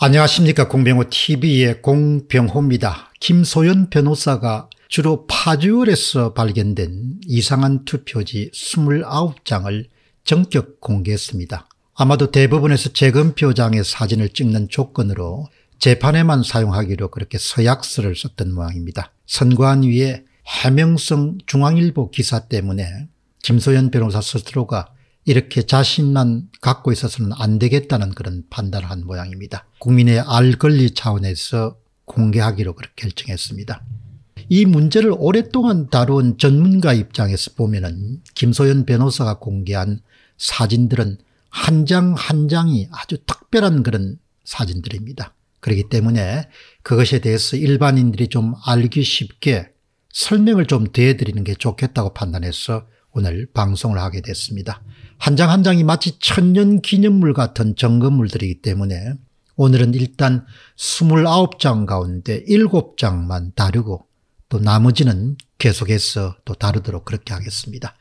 안녕하십니까 공병호TV의 공병호입니다. 김소연 변호사가 주로 파주에서 발견된 이상한 투표지 29장을 전격 공개했습니다. 아마도 대부분에서 재검표장의 사진을 찍는 조건으로 재판에만 사용하기로 그렇게 서약서를 썼던 모양입니다. 선관 위에 해명성 중앙일보 기사 때문에 김소연 변호사 스스로가 이렇게 자신만 갖고 있어서는 안 되겠다는 그런 판단을 한 모양입니다. 국민의 알 권리 차원에서 공개하기로 그렇게 결정했습니다. 이 문제를 오랫동안 다룬 전문가 입장에서 보면 은 김소연 변호사가 공개한 사진들은 한 장한 한 장이 아주 특별한 그런 사진들입니다. 그렇기 때문에 그것에 대해서 일반인들이 좀 알기 쉽게 설명을 좀 대해드리는 게 좋겠다고 판단해서 오늘 방송을 하게 됐습니다. 한 장 한 장이 마치 천년 기념물 같은 점검물들이기 때문에 오늘은 일단 29장 가운데 7장만 다루고 또 나머지는 계속해서 또 다루도록 그렇게 하겠습니다.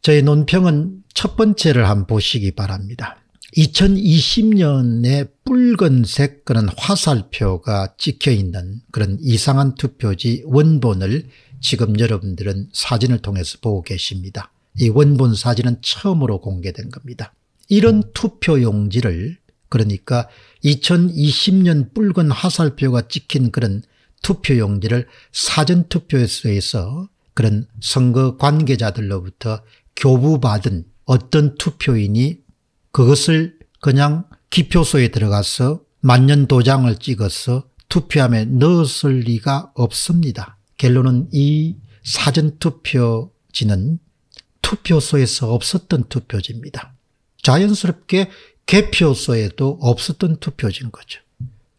저희 논평은 첫 번째를 한번 보시기 바랍니다. 2020년에 붉은색 그런 화살표가 찍혀있는 그런 이상한 투표지 원본을 지금 여러분들은 사진을 통해서 보고 계십니다. 이 원본 사진은 처음으로 공개된 겁니다. 이런 투표 용지를 그러니까 2020년 붉은 화살표가 찍힌 그런 투표 용지를 사전투표에서 그런 선거 관계자들로부터 교부받은 어떤 투표인이 그것을 그냥 기표소에 들어가서 만년 도장을 찍어서 투표함에 넣었을 리가 없습니다. 결론은 이 사전투표지는 투표소에서 없었던 투표지입니다. 자연스럽게 개표소에도 없었던 투표지인 거죠.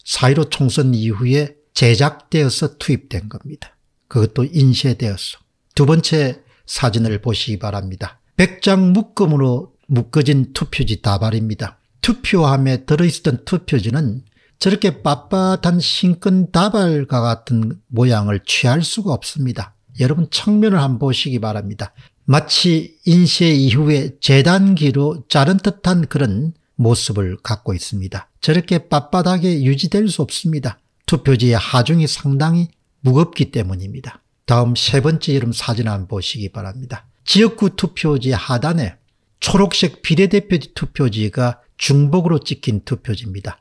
4.15 총선 이후에 제작되어서 투입된 겁니다. 그것도 인쇄되어서. 두 번째 사진을 보시기 바랍니다. 백장 묶음으로 묶어진 투표지 다발입니다. 투표함에 들어있던 투표지는 저렇게 빳빳한 싱끈다발과 같은 모양을 취할 수가 없습니다. 여러분 청면을 한번 보시기 바랍니다. 마치 인쇄 이후에 재단기로 자른 듯한 그런 모습을 갖고 있습니다. 저렇게 빳빳하게 유지될 수 없습니다. 투표지의 하중이 상당히 무겁기 때문입니다. 다음 세 번째 이름 사진 한번 보시기 바랍니다. 지역구 투표지 하단에 초록색 비례대표 투표지가 중복으로 찍힌 투표지입니다.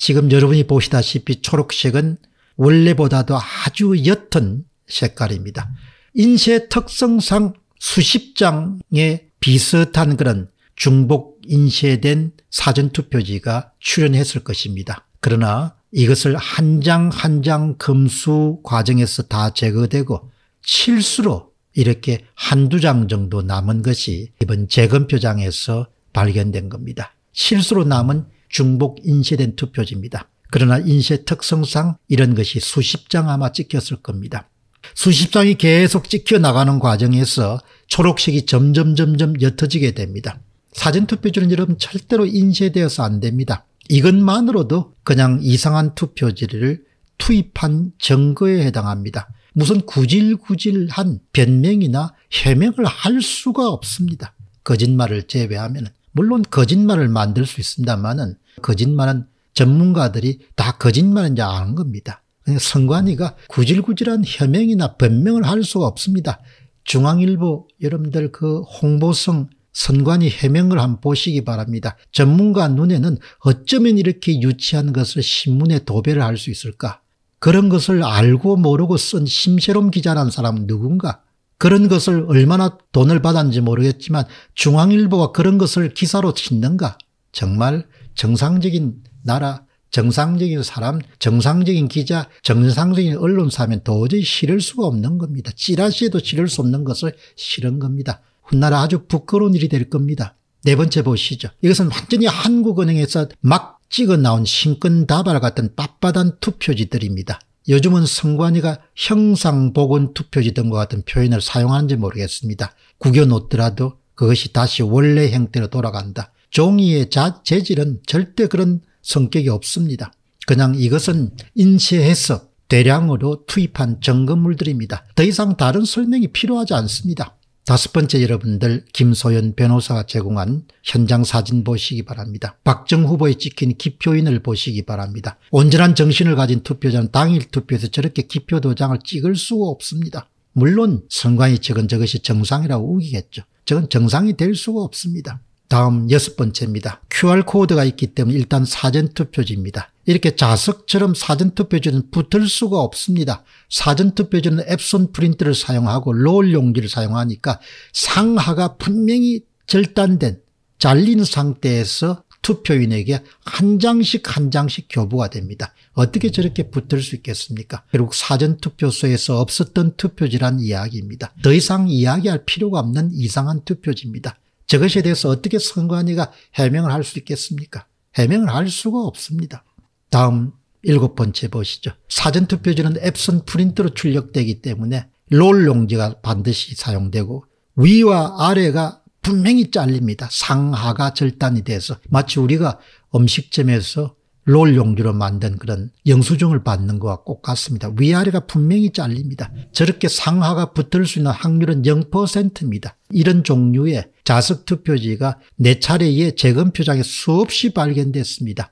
지금 여러분이 보시다시피 초록색은 원래보다도 아주 옅은 색깔입니다. 인쇄 특성상 수십 장의 비슷한 그런 중복 인쇄된 사전투표지가 출현했을 것입니다. 그러나 이것을 한 장 한 장 검수 과정에서 다 제거되고 실수로 이렇게 한두 장 정도 남은 것이 이번 재검표장에서 발견된 겁니다. 실수로 남은 중복 인쇄된 투표지입니다. 그러나 인쇄 특성상 이런 것이 수십 장 아마 찍혔을 겁니다. 수십 장이 계속 찍혀 나가는 과정에서 초록색이 점점 점점 옅어지게 됩니다. 사전투표지는 여러분 절대로 인쇄되어서 안 됩니다. 이것만으로도 그냥 이상한 투표지를 투입한 증거에 해당합니다. 무슨 구질구질한 변명이나 해명을 할 수가 없습니다. 거짓말을 제외하면 물론 거짓말을 만들 수 있습니다만은 거짓말은 전문가들이 다 거짓말인 줄 아는 겁니다. 그러니까 선관위가 구질구질한 혐명이나 변명을 할 수가 없습니다. 중앙일보 여러분들 그 홍보성 선관위 해명을 한번 보시기 바랍니다. 전문가 눈에는 어쩌면 이렇게 유치한 것을 신문에 도배를 할 수 있을까? 그런 것을 알고 모르고 쓴 심세롬 기자란 사람은 누군가? 그런 것을 얼마나 돈을 받았는지 모르겠지만 중앙일보가 그런 것을 기사로 싣는가? 정말 정상적인 나라, 정상적인 사람, 정상적인 기자, 정상적인 언론사면 도저히 싫을 수가 없는 겁니다. 찌라시에도 싫을수 없는 것을 싫은 겁니다. 훗날 아주 부끄러운 일이 될 겁니다. 네 번째 보시죠. 이것은 완전히 한국은행에서 막 찍어 나온 신권 다발 같은 빳빳한 투표지들입니다. 요즘은 선관위가 형상복원투표지 던것 같은 표현을 사용하는지 모르겠습니다. 구겨놓더라도 그것이 다시 원래 형태로 돌아간다. 종이의 자, 재질은 절대 그런 성격이 없습니다. 그냥 이것은 인쇄해서 대량으로 투입한 정금물들입니다. 더 이상 다른 설명이 필요하지 않습니다. 다섯 번째 여러분들 김소연 변호사가 제공한 현장 사진 보시기 바랍니다. 박정 후보에 찍힌 기표인을 보시기 바랍니다. 온전한 정신을 가진 투표자는 당일 투표에서 저렇게 기표 도장을 찍을 수가 없습니다. 물론 선관위 측은 저것이 정상이라고 우기겠죠. 저건 정상이 될 수가 없습니다. 다음 여섯 번째입니다. QR코드가 있기 때문에 일단 사전투표지입니다. 이렇게 자석처럼 사전투표지는 붙을 수가 없습니다. 사전투표지는 앱손 프린트를 사용하고 롤 용지를 사용하니까 상하가 분명히 절단된 잘린 상태에서 투표인에게 한 장씩 한 장씩 교부가 됩니다. 어떻게 저렇게 붙을 수 있겠습니까? 결국 사전투표소에서 없었던 투표지란 이야기입니다. 더 이상 이야기할 필요가 없는 이상한 투표지입니다. 저것에 대해서 어떻게 선관위가 해명을 할 수 있겠습니까? 해명을 할 수가 없습니다. 다음 일곱 번째 보시죠. 사전투표지는 앱선 프린트로 출력되기 때문에 롤 용지가 반드시 사용되고 위와 아래가 분명히 잘립니다. 상하가 절단이 돼서 마치 우리가 음식점에서 롤 용지로 만든 그런 영수증을 받는 것과 꼭 같습니다. 위아래가 분명히 잘립니다. 저렇게 상하가 붙을 수 있는 확률은 0%입니다. 이런 종류의 자석 투표지가 네 차례의 재검표장에 수없이 발견됐습니다.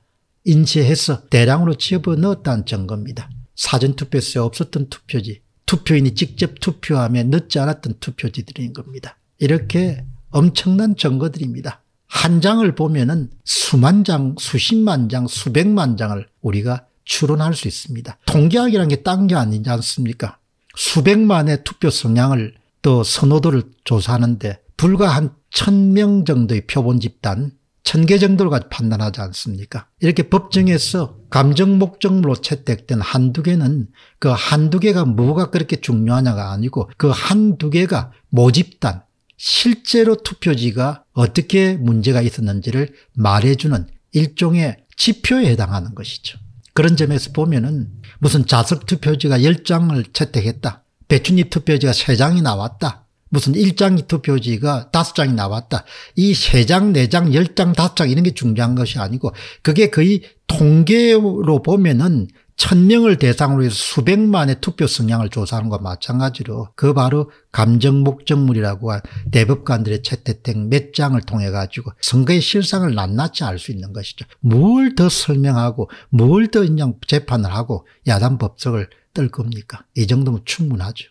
인쇄해서 대량으로 집어 넣었다는 증거입니다. 사전투표소에 없었던 투표지, 투표인이 직접 투표함에 넣지 않았던 투표지들인 겁니다. 이렇게 엄청난 증거들입니다. 한 장을 보면 은 수만 장, 수십만 장, 수백만 장을 우리가 추론할 수 있습니다. 통계학이라는 게딴 게 아니지 않습니까? 수백만의 투표 성향을 또 선호도를 조사하는데 불과 한 천 명 정도의 표본 집단 천개 정도로 판단하지 않습니까? 이렇게 법정에서 감정 목적으로 채택된 한두 개는 그 한두 개가 뭐가 그렇게 중요하냐가 아니고 그 한두 개가 모집단, 실제로 투표지가 어떻게 문제가 있었는지를 말해주는 일종의 지표에 해당하는 것이죠. 그런 점에서 보면은 무슨 자석 투표지가 10장을 채택했다. 배춧잎 투표지가 3장이 나왔다. 무슨 1장 2투 표지가 5장이 나왔다. 이 3장, 4장, 10장, 5장 이런 게 중요한 것이 아니고 그게 거의 통계로 보면은 천명을 대상으로 해서 수백만의 투표 성향을 조사하는 것과 마찬가지로 그 바로 감정 목적물이라고 한 대법관들의 채택된 몇 장을 통해 가지고 선거의 실상을 낱낱이 알 수 있는 것이죠. 뭘 더 설명하고 뭘 더 인정 재판을 하고 야단 법석을 뜰 겁니까? 이 정도면 충분하죠.